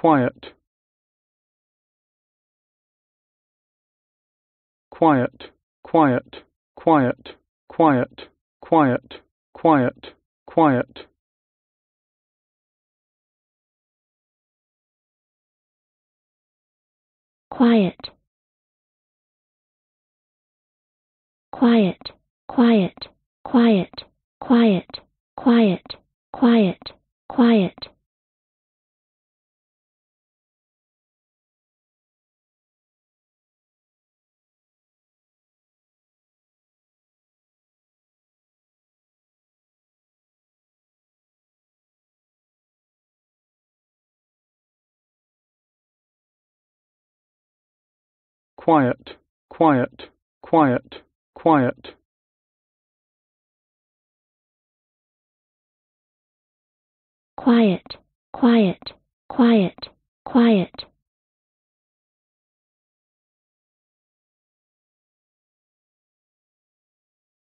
quiet quiet quiet quiet quiet quiet quiet quiet quiet quiet quiet quiet quiet quiet quiet quiet quiet, quiet, quiet, quiet. Quiet, quiet, quiet, quiet.